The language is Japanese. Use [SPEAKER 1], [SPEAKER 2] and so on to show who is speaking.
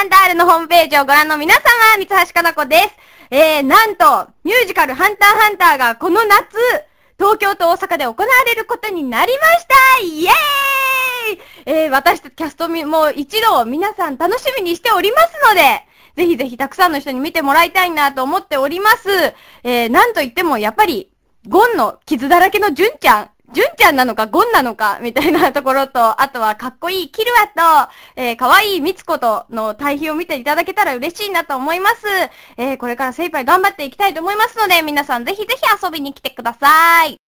[SPEAKER 1] ハンタールのホームページをご覧の皆様、三橋かな子です。えー、なんと、ミュージカルハンターハンターがこの夏、東京と大阪で行われることになりましたイエーイえー、私とキャストも一度皆さん楽しみにしておりますので、ぜひぜひたくさんの人に見てもらいたいなと思っております。えー、なんといってもやっぱり、ゴンの傷だらけの純ちゃん、純ちゃんなのか、ゴンなのか、みたいなところと、あとはかっこいいキルアと、えー、かわいいミツコとの対比を見ていただけたら嬉しいなと思います。えー、これから精一杯頑張っていきたいと思いますので、皆さんぜひぜひ遊びに来てください。